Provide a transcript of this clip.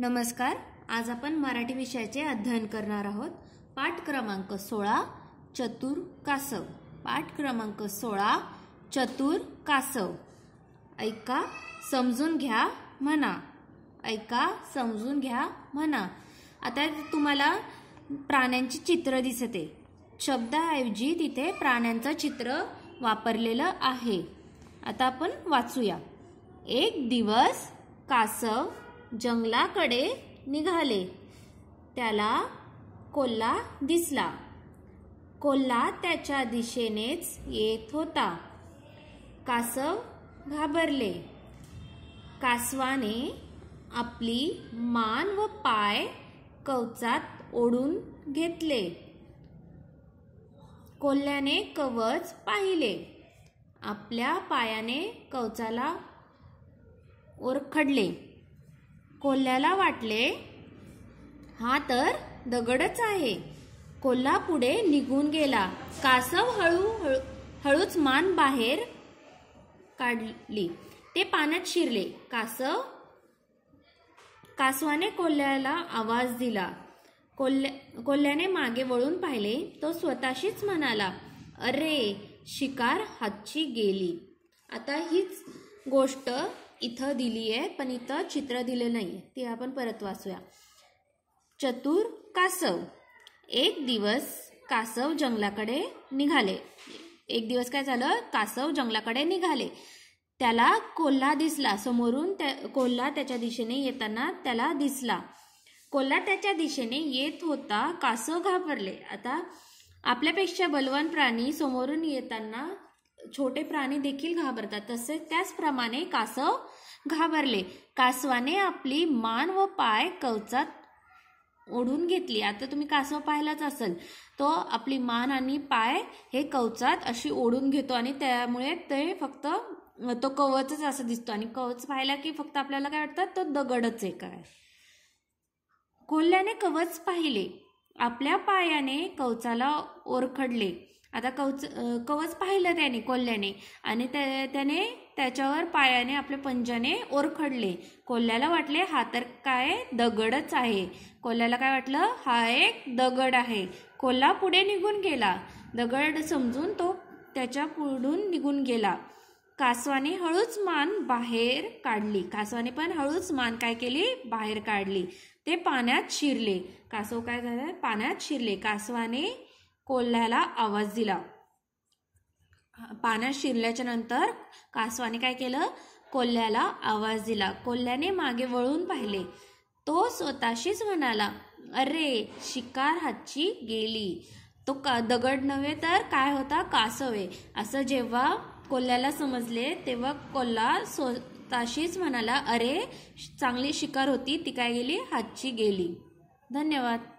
नमस्कार आज आपण मराठी विषयाचे अध्ययन करणार आहोत पाठ क्रमांक सोळा चतुर कासव पाठ क्रमांक सोळा चतुर कासव ऐका समजून घ्या म्हणा ऐका समजून घ्या म्हणा आता तुम्हाला प्राण्यांची चित्र दिसते शब्दाऐवजी तिथे प्राण्यांचं चित्र वापरलेलं आहे आता आपण वाचूया एक दिवस कासव जंगलाकडे निघाले त्याला कोल्हा दिसला कोल्हा त्याच्या दिशेनेच येत होता कासव घाबरले कासवाने आपली मान व पाय कवचात ओढून घेतले कोल्ह्याने कवच पाहिले आपल्या पायाने कवचाला ओरखडले कोल्ह्याला वाटले हा तर दगडच आहे कोल्हा पुढे निघून गेला कासव हळू हळूच मान बाहेर काढली ते पाण्यात शिरले कासव कासवाने कोल्ह्याला आवाज दिला कोल्ह्या कोल्ह्याने मागे वळून पाहिले तो स्वतःशीच म्हणाला अरे शिकार हातची गेली आता हीच गोष्ट इथं दिली आहे पण इथं चित्र दिलं नाही आहे ते आपण परत वाचूया चतुर कासव एक दिवस कासव जंगलाकडे निघाले एक दिवस काय झालं कासव जंगलाकडे निघाले त्याला कोल्हा दिसला समोरून त्या ते, कोल्हा त्याच्या दिशेने येताना त्याला दिसला कोल्हा त्याच्या दिशेने येत होता कासव घाबरले आता आपल्यापेक्षा बलवान प्राणी समोरून येताना छोटे प्राणी देखील घाबरतात तसेच त्याचप्रमाणे कासव घाबरले कासवाने आपली मान व पाय कवचात ओढून घेतली आता तुम्ही कासव पाहिलाच असेल तो आपली मान आणि पाय हे कवचात अशी ओढून घेतो आणि त्यामुळे ते फक्त तो कवचच असं दिसतो आणि कवच पाहिला की फक्त आपल्याला काय वाटतं तो दगडच आहे काय कोल्ह्याने कवच पाहिले आपल्या पायाने कवचाला ओरखडले आता कवच कवच पाहिलं त्याने कोल्ह्याने आणि त्याने त्याच्यावर पायाने आपल्या पंजाने ओरखडले कोल्ह्याला वाटले हा तर काय दगडच आहे कोल्ह्याला काय वाटलं हा एक दगड आहे कोल्हा पुढे निघून गेला दगड समजून तो त्याच्या पुढून निघून गेला कासवाने हळूच मान बाहेर काढली कासवाने पण हळूच मान काय केली बाहेर काढली ते पाण्यात शिरले कासव काय झालं पाण्यात शिरले कासवाने कोल्ह्याला आवाज दिला पाण्यात शिरल्याच्या नंतर कासवाने काय केलं कोल्ह्याला आवाज दिला कोल्ह्याने मागे वळून पाहिले तो स्वतःशीच म्हणाला अरे शिकार हातची गेली तो का दगड नव्हे तर काय होता कासवे असं जेव्हा कोल्ह्याला समजले तेव्हा कोल्हा स्वतःशीच म्हणाला अरे चांगली शिकार होती ती काय गेली हातची गेली धन्यवाद